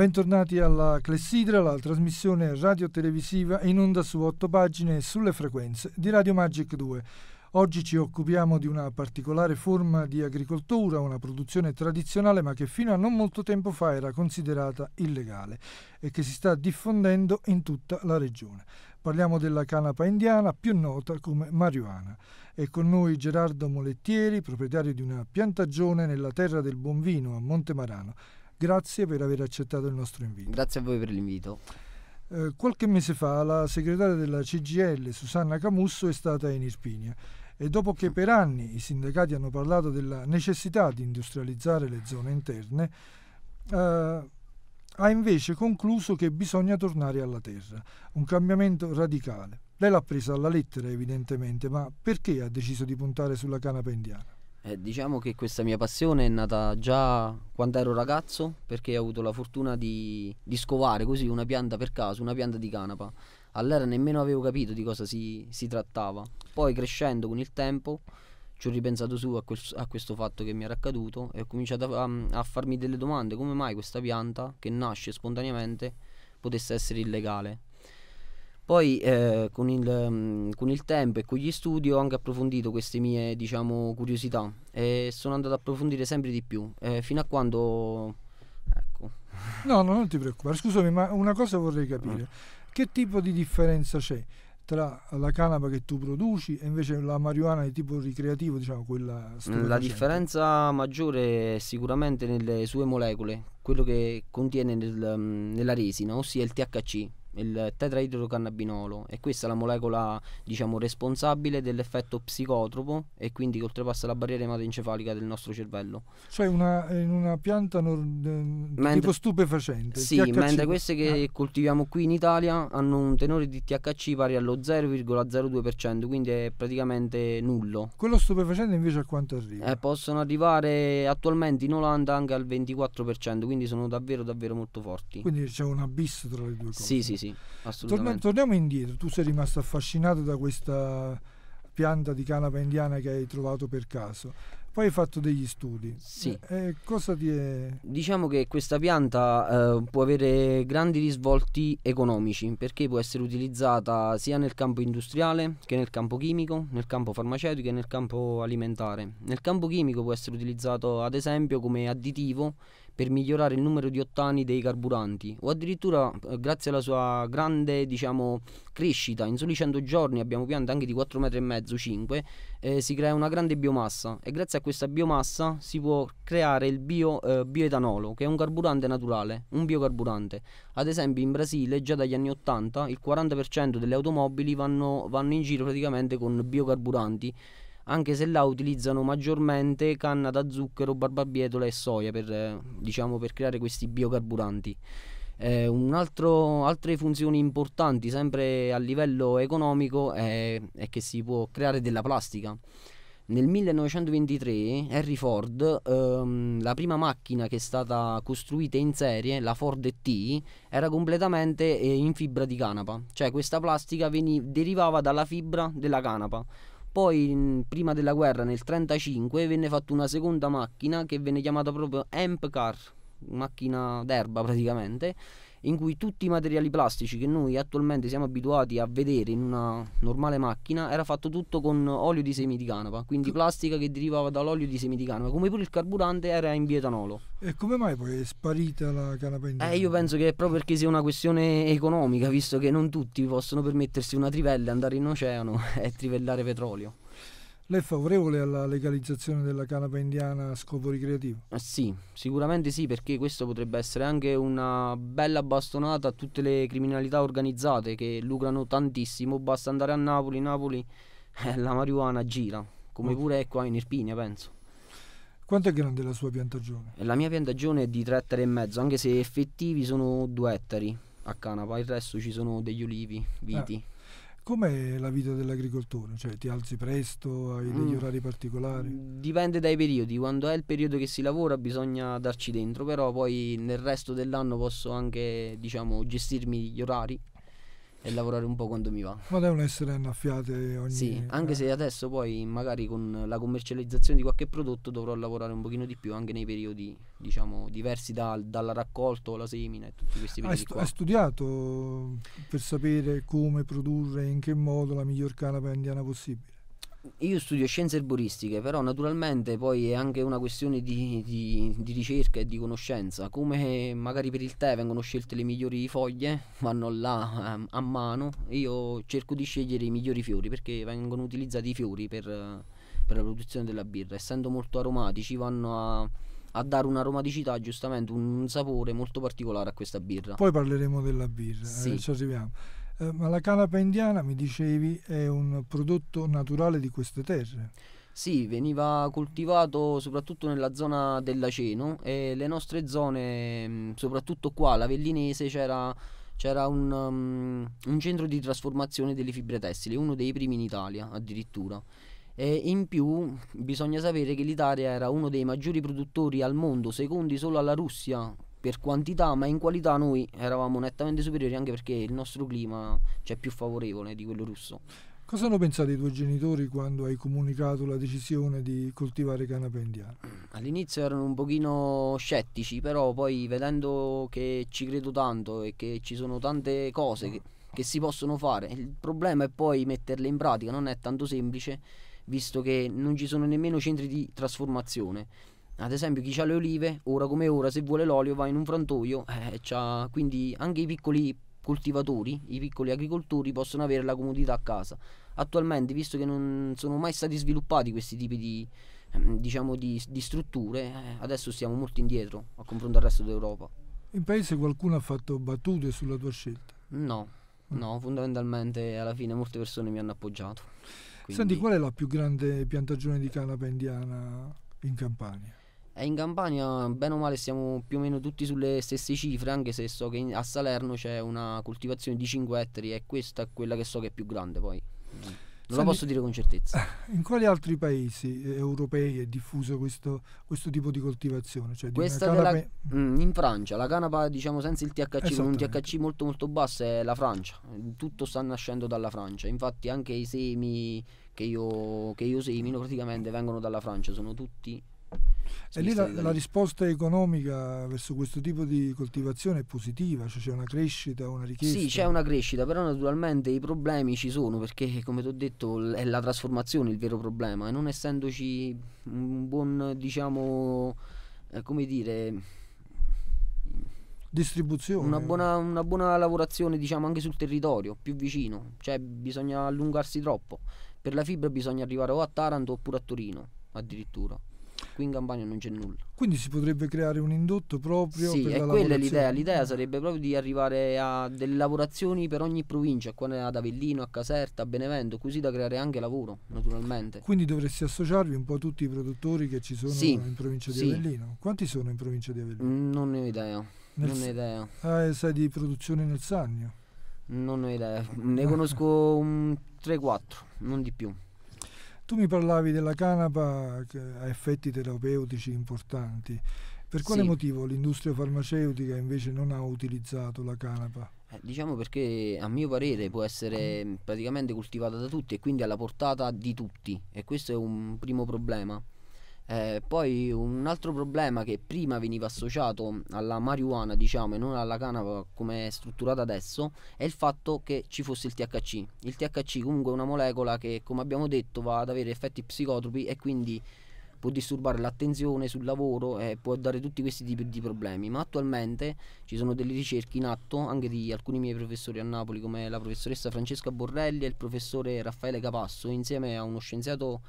Bentornati alla Clessidra, la trasmissione radio-televisiva in onda su otto pagine e sulle frequenze di Radio Magic 2. Oggi ci occupiamo di una particolare forma di agricoltura, una produzione tradizionale ma che fino a non molto tempo fa era considerata illegale e che si sta diffondendo in tutta la regione. Parliamo della canapa indiana, più nota come marijuana. È con noi Gerardo Molettieri, proprietario di una piantagione nella terra del Buon Vino a Montemarano Grazie per aver accettato il nostro invito. Grazie a voi per l'invito. Eh, qualche mese fa la segretaria della CGL Susanna Camusso è stata in Irpinia e dopo che per anni i sindacati hanno parlato della necessità di industrializzare le zone interne, eh, ha invece concluso che bisogna tornare alla terra, un cambiamento radicale. Lei l'ha presa alla lettera evidentemente, ma perché ha deciso di puntare sulla canapa indiana? Eh, diciamo che questa mia passione è nata già quando ero ragazzo perché ho avuto la fortuna di, di scovare così una pianta per caso, una pianta di canapa. Allora nemmeno avevo capito di cosa si, si trattava. Poi crescendo con il tempo ci ho ripensato su a, quel, a questo fatto che mi era accaduto e ho cominciato a, a farmi delle domande come mai questa pianta che nasce spontaneamente potesse essere illegale. Poi eh, con, il, mm, con, il, tempo e con gli studi ho anche approfondito queste mie diciamo, curiosità e sono andato ad approfondire sempre di più, eh, fino a quando... Ecco. No, no, non ti preoccupare, scusami, ma una cosa vorrei capire. Mm. Che tipo di differenza c'è? tra la canapa che tu produci e invece la marijuana di tipo ricreativo, diciamo quella mm, La differenza maggiore è sicuramente nelle sue molecole, quello che contiene nel, nella resina, ossia il THC, il tetraidrocannabinolo e questa è la molecola diciamo responsabile dell'effetto psicotropo e quindi che oltrepassa la barriera ematoencefalica del nostro cervello cioè una, in una pianta nor- eh, mentre, tipo stupefacente sì THC. mentre queste che ah. coltiviamo qui in Italia hanno un tenore di THC pari allo 0,02% quindi è praticamente nullo quello stupefacente invece a quanto arriva? Eh, possono arrivare attualmente in Olanda anche al 24% quindi sono davvero davvero molto forti quindi c'è un abisso tra le due cose sì sì sì, assolutamente. torniamo indietro, tu sei rimasto affascinato da questa pianta di canapa indiana che hai trovato per caso. Poi hai fatto degli studi. Sì. Eh, eh, cosa ti è... Diciamo che questa pianta eh, può avere grandi risvolti economici perché può essere utilizzata sia nel campo industriale che nel campo chimico, nel campo farmaceutico e nel campo alimentare. Nel campo chimico può essere utilizzato ad esempio come additivo per migliorare il numero di ottani dei carburanti o addirittura eh, grazie alla sua grande diciamo, crescita in soli 100 giorni abbiamo piante anche di 4,5 metri 5 eh, si crea una grande biomassa e grazie a questa biomassa si può creare il bio, eh, bioetanolo che è un carburante naturale un biocarburante ad esempio in Brasile già dagli anni 80 il 40% delle automobili vanno, vanno in giro praticamente con biocarburanti anche se là utilizzano maggiormente canna da zucchero, barbabietola e soia per, diciamo, per creare questi biocarburanti. Eh, altro, altre funzioni importanti, sempre a livello economico, è, è che si può creare della plastica. Nel 1923 Henry Ford, ehm, la prima macchina che è stata costruita in serie, la Ford T, era completamente eh, in fibra di canapa, cioè questa plastica veniv- derivava dalla fibra della canapa. Poi, in, prima della guerra, nel 1935, venne fatta una seconda macchina che venne chiamata proprio Amp Car, macchina d'erba praticamente in cui tutti i materiali plastici che noi attualmente siamo abituati a vedere in una normale macchina era fatto tutto con olio di semi di canapa, quindi plastica che derivava dall'olio di semi di canapa, come pure il carburante era in bietanolo. E come mai poi è sparita la canapa indiana? Eh, io penso che è proprio perché sia una questione economica, visto che non tutti possono permettersi una trivella, andare in oceano e trivellare petrolio. Lei è favorevole alla legalizzazione della canapa indiana a scopo ricreativo? Ah, sì, sicuramente sì, perché questo potrebbe essere anche una bella bastonata a tutte le criminalità organizzate che lucrano tantissimo. Basta andare a Napoli, Napoli eh, la marijuana gira, come mm. pure è qua in Irpinia, penso. Quanto è grande la sua piantagione? Eh, la mia piantagione è di 3 ettari e mezzo, anche se effettivi sono 2 ettari a canapa, il resto ci sono degli olivi, viti. Eh Com'è la vita dell'agricoltore? Cioè ti alzi presto, hai degli mm. orari particolari? Mm, dipende dai periodi, quando è il periodo che si lavora bisogna darci dentro, però poi nel resto dell'anno posso anche diciamo, gestirmi gli orari e lavorare un po' quando mi va. Ma devono essere annaffiate ogni... Sì, eh. anche eh. se adesso poi magari con la commercializzazione di qualche prodotto dovrò lavorare un pochino di più anche nei periodi, diciamo, diversi da, dalla raccolta o la semina e tutti questi periodi Hai, stu- hai studiato per sapere come produrre e in che modo la miglior canapa indiana possibile? io studio scienze erboristiche, però naturalmente poi è anche una questione di, di, di, ricerca e di conoscenza. Come magari per il tè vengono scelte le migliori foglie, vanno là ehm, a mano, io cerco di scegliere i migliori fiori perché vengono utilizzati i fiori per, per la produzione della birra. Essendo molto aromatici vanno a, a dare un'aromaticità, giustamente un sapore molto particolare a questa birra. Poi parleremo della birra, eh, sì. adesso arriviamo. Eh, ma la canapa indiana, mi dicevi, è un prodotto naturale di queste terre. Sì, veniva coltivato soprattutto nella zona dell'Aceno e le nostre zone, mm, soprattutto qua, la Vellinese, c'era, c'era un, um, un, centro di trasformazione delle fibre tessili, uno dei primi in Italia addirittura. E in più bisogna sapere che l'Italia era uno dei maggiori produttori al mondo, secondi solo alla Russia per quantità ma in qualità noi eravamo nettamente superiori anche perché il nostro clima cioè, è più favorevole di quello russo. Cosa hanno pensato i tuoi genitori quando hai comunicato la decisione di coltivare canapa indiana? Mm, all'inizio erano un pochino scettici, però poi vedendo che ci credo tanto e che ci sono tante cose che, che si possono fare, il problema è poi metterle in pratica, non è tanto semplice, visto che non ci sono nemmeno centri di trasformazione. Ad esempio, chi ha le olive, ora come ora, se vuole l'olio, va in un frantoio. Eh, quindi anche i piccoli coltivatori, i piccoli agricoltori possono avere la comodità a casa. Attualmente, visto che non sono mai stati sviluppati questi tipi di, ehm, diciamo, di, di strutture, eh, adesso siamo molto indietro a confronto al resto d'Europa. In paese qualcuno ha fatto battute sulla tua scelta? No, no, fondamentalmente alla fine molte persone mi hanno appoggiato. Quindi... Senti, qual è la più grande piantagione di canapa indiana in Campania? E in Campania, bene o male, siamo più o meno tutti sulle stesse cifre, anche se so che in, a Salerno c'è una coltivazione di 5 ettari e questa è quella che so che è più grande poi. Non Senti, lo posso dire con certezza. In quali altri paesi eh, europei è diffuso questo, questo tipo di coltivazione? Cioè, di della, mm, in Francia, la canapa diciamo senza il THC, con un THC molto molto basso è la Francia, tutto sta nascendo dalla Francia, infatti anche i semi che io, che io semino praticamente vengono dalla Francia, sono tutti e lì la, la, risposta economica verso questo tipo di coltivazione è positiva, cioè c'è una crescita, una richiesta. Sì, c'è una crescita, però naturalmente i problemi ci sono perché, come ti ho detto, è la trasformazione il vero problema e non essendoci un buon, diciamo, eh, come dire, distribuzione. Una buona, una buona lavorazione diciamo anche sul territorio più vicino, cioè bisogna allungarsi troppo. Per la fibra bisogna arrivare o a Taranto oppure a Torino addirittura qui in Campania non c'è nulla. Quindi si potrebbe creare un indotto proprio sì, per la quella è l'idea. L'idea sarebbe proprio di arrivare a delle lavorazioni per ogni provincia, qua ad Avellino, a Caserta, a Benevento, così da creare anche lavoro, naturalmente. Quindi dovresti associarvi un po' a tutti i produttori che ci sono sì, in provincia di sì. Avellino. Quanti sono in provincia di Avellino? Mm, non ne ho idea. Nel non ne ho idea. Ah, eh, sei di produzione nel Sannio? Non ne ho idea. Ne conosco 3-4, non di più. Tu mi parlavi della canapa che ha effetti terapeutici importanti. Per quale sì. motivo l'industria farmaceutica invece non ha utilizzato la canapa? Eh, diciamo perché a mio parere può essere praticamente coltivata da tutti e quindi alla portata di tutti e questo è un primo problema. Eh, poi un altro problema che prima veniva associato alla marijuana, diciamo, e non alla canapa come è strutturata adesso, è il fatto che ci fosse il THC. Il THC comunque è una molecola che, come abbiamo detto, va ad avere effetti psicotropi e quindi può disturbare l'attenzione sul lavoro e può dare tutti questi tipi di problemi. Ma attualmente ci sono delle ricerche in atto anche di alcuni miei professori a Napoli, come la professoressa Francesca Borrelli e il professore Raffaele Capasso, insieme a uno scienziato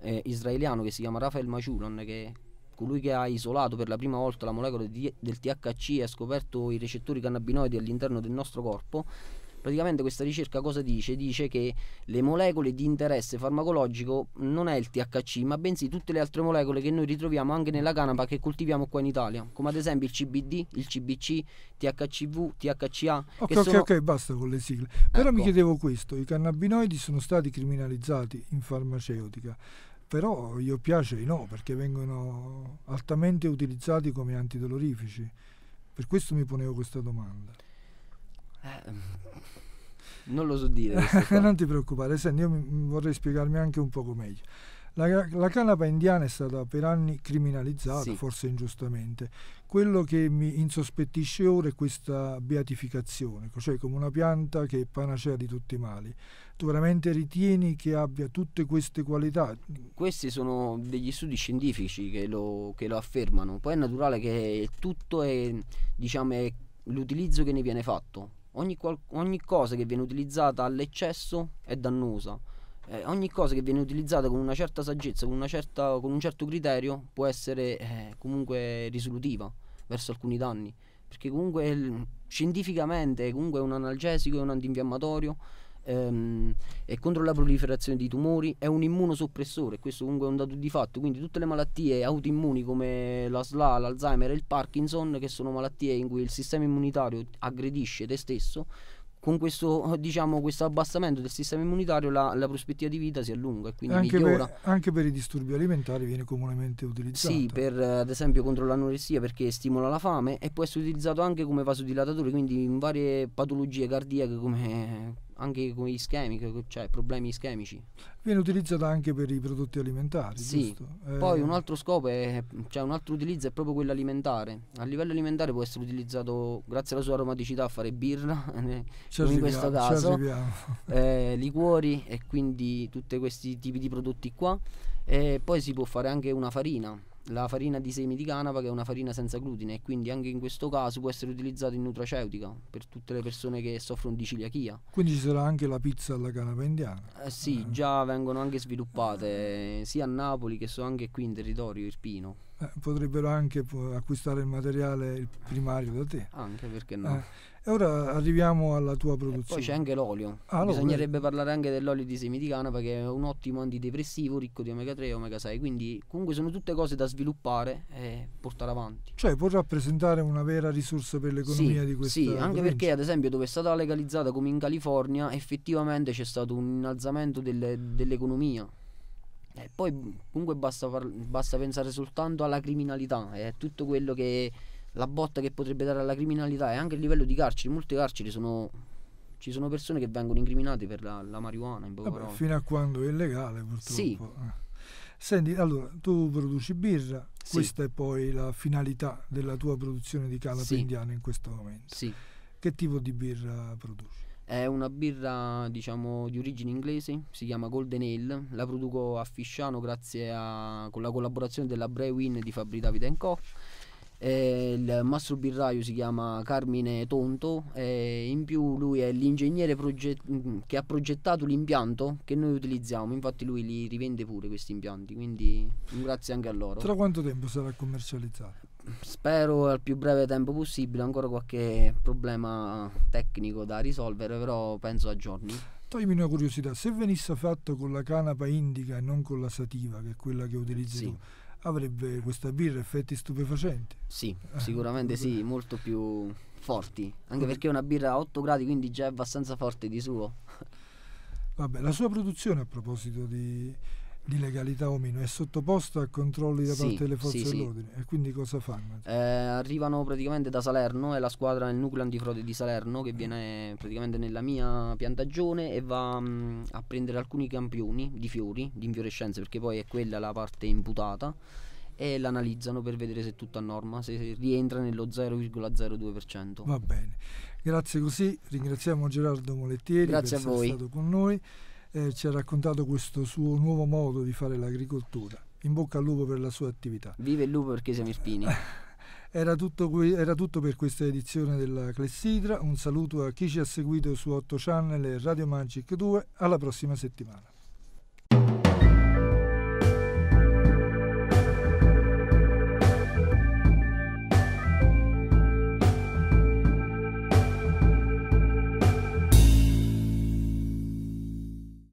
eh, israeliano che si chiama Rafael Maciulon, che è colui che ha isolato per la prima volta la molecola di, del THC e ha scoperto i recettori cannabinoidi all'interno del nostro corpo, praticamente questa ricerca cosa dice? Dice che le molecole di interesse farmacologico non è il THC, ma bensì tutte le altre molecole che noi ritroviamo anche nella canapa che coltiviamo qua in Italia, come ad esempio il CBD, il CBC, THCV, THCA. Ok, ok, sono... ok, basta con le sigle. Però ecco. mi chiedevo questo, i cannabinoidi sono stati criminalizzati in farmaceutica però gli oppiacei no, perché vengono altamente utilizzati come antidolorifici. Per questo mi ponevo questa domanda. Eh, mm, non lo so dire. non ti preoccupare, senti, io vorrei spiegarmi anche un poco meglio. La, la canapa indiana è stata per anni criminalizzata, sì. forse ingiustamente. Quello che mi insospettisce ora è questa beatificazione, cioè come una pianta che è panacea di tutti i mali. Tu veramente ritieni che abbia tutte queste qualità? Questi sono degli studi scientifici che lo, che lo affermano. Poi è naturale che tutto è, diciamo, è l'utilizzo che ne viene fatto. Ogni, ogni cosa che viene utilizzata all'eccesso è dannosa eh, ogni cosa che viene utilizzata con una certa saggezza, con, una certa, con un certo criterio, può essere eh, comunque risolutiva verso alcuni danni. Perché comunque scientificamente comunque è un analgesico, è un antinfiammatorio, ehm, è contro la proliferazione di tumori, è un immunosoppressore, questo comunque è un dato di fatto. Quindi tutte le malattie autoimmuni come la SLA, l'Alzheimer e il Parkinson, che sono malattie in cui il sistema immunitario aggredisce te stesso, con questo, diciamo, questo, abbassamento del sistema immunitario la, la, prospettiva di vita si allunga e quindi anche migliora. Per, anche per i disturbi alimentari viene comunemente utilizzato. Sì, per, ad esempio contro l'anoressia perché stimola la fame e può essere utilizzato anche come vasodilatatore, quindi in varie patologie cardiache come anche con ischemico, cioè problemi ischemici. Viene utilizzata anche per i prodotti alimentari, sì. giusto? Eh, poi eh. un altro scopo, è, cioè un altro utilizzo è proprio quello alimentare. A livello alimentare può essere utilizzato, grazie alla sua aromaticità, a fare birra, come in questo caso, eh, liquori e quindi tutti questi tipi di prodotti qua. E poi si può fare anche una farina la farina di semi di canapa che è una farina senza glutine e quindi anche in questo caso può essere utilizzata in nutraceutica per tutte le persone che soffrono di ciliachia. Quindi ci sarà anche la pizza alla canapa indiana? Eh, sì, eh. già vengono anche sviluppate eh, sia a Napoli che so anche qui in territorio irpino. Eh, potrebbero anche acquistare il materiale primario da te. Anche perché no. Eh. E ora arriviamo alla tua produzione. E poi c'è anche l'olio. Ah, Bisognerebbe l'olio. parlare anche dell'olio di semi di canapa che è un ottimo antidepressivo ricco di omega 3 e omega 6, quindi comunque sono tutte cose da sviluppare e portare avanti. Cioè può rappresentare una vera risorsa per l'economia sì, di questa Sì, anche provincia. perché ad esempio dove è stata legalizzata come in California effettivamente c'è stato un innalzamento delle, dell'economia e eh, poi comunque basta, par- basta pensare soltanto alla criminalità e tutto quello che la botta che potrebbe dare alla criminalità e anche a livello di carceri, molte carceri sono ci sono persone che vengono incriminate per la, la marijuana in poche parole. Fino a quando è illegale purtroppo. Sì. Eh. Senti, allora, tu produci birra, sì. questa è poi la finalità della tua produzione di cala sì. indiana in questo momento. Sì. Che tipo di birra produci? È una birra, diciamo, di origine inglese, si chiama Golden Ale, la produco a Fisciano grazie a, con la collaborazione della Brewin di Fabri Davide Co. Eh, il mastro birraio si chiama Carmine Tonto e in più lui è l'ingegnere proget- che ha progettato l'impianto che noi utilizziamo infatti lui li rivende pure questi impianti quindi un grazie anche a loro tra quanto tempo sarà commercializzato? spero al più breve tempo possibile, ancora qualche problema tecnico da risolvere, però penso a giorni. Toglimi una curiosità, se venisse fatto con la canapa indica e non con la sativa, che è quella che utilizzi sì. tu, avrebbe questa birra effetti stupefacenti? Sì, eh, sicuramente sì, molto più forti, anche perché è una birra a 8 gradi, quindi già è abbastanza forte di suo. Vabbè, la sua produzione a proposito di di legalità o meno, è sottoposto a controlli da sì, parte delle forze sì, sì. dell'ordine e quindi cosa fanno? Eh, arrivano praticamente da Salerno, è la squadra del nucleo antifrode di Salerno che viene praticamente nella mia piantagione e va mh, mm, a prendere alcuni campioni di fiori, di infiorescenze, perché poi è quella la parte imputata e l'analizzano per vedere se è tutto a norma, se rientra nello 0,02%. Va bene, grazie così, ringraziamo Gerardo Molettieri grazie per essere stato con noi eh, ci ha raccontato questo suo nuovo modo di fare l'agricoltura. In bocca al lupo per la sua attività. Vive il lupo perché siamo Mirpini. Era tutto, era tutto, per questa edizione della Clessidra. Un saluto a chi ci ha seguito su 8 Channel e Radio Magic 2. Alla prossima settimana.